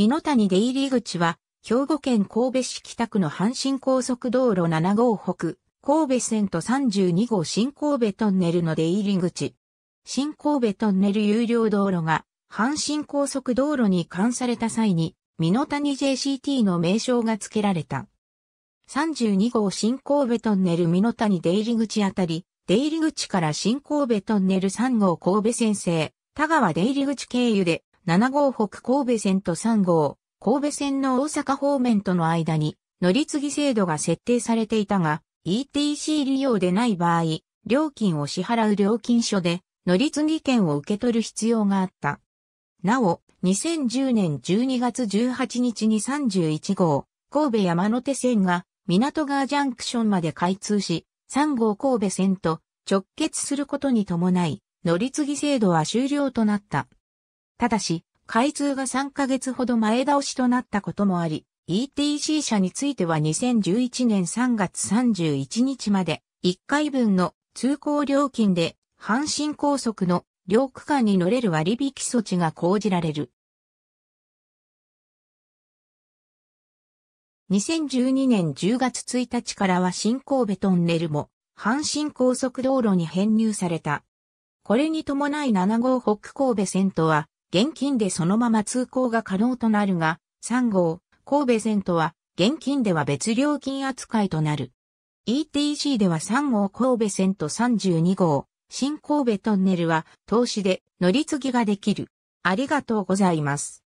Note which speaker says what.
Speaker 1: 美濃谷出入り口は、兵庫県神戸市北区の阪神高
Speaker 2: 速道路7号北、神戸線と32号新神戸トンネルの出入り口。新神戸トンネル有料道路が、阪神高速道路に移された際に、美濃谷 JCT の名称が付けられた。32号新神戸トンネル美濃谷出入り口あたり、出入り口から新神戸トンネル3号神戸先生、田川出入り口経由で7号北神戸線と3号神戸線の大阪方面との間に乗り継ぎ制度が設定されていたが、ETC 利用でない場合、料金を支払う料金所で乗り継ぎ券を受け取る必要があった。なお、2010年12月18日に31号、神戸山手線が港川ジャンクションまで開通し、3号神戸線と直結することに伴い、乗り継ぎ制度は終了となった。ただし、開通が3ヶ月ほど前倒しとなったこともあり、ETC 車については2011年3月31日まで1回分の通行料金で阪
Speaker 1: 神高速の両区間に乗れる割引措置が講じられる。2012年10月1
Speaker 2: 日からは新神戸トンネルも阪神高速道路に編入された。これに伴い7号北神戸線とは現金でそのまま通行が可能となるが、3号、神戸線とは、現金では別料金扱いとなる。ETC では3号神戸線と32号、新神
Speaker 1: 戸トンネルは、投資で乗り継ぎができる。ありがとうございます。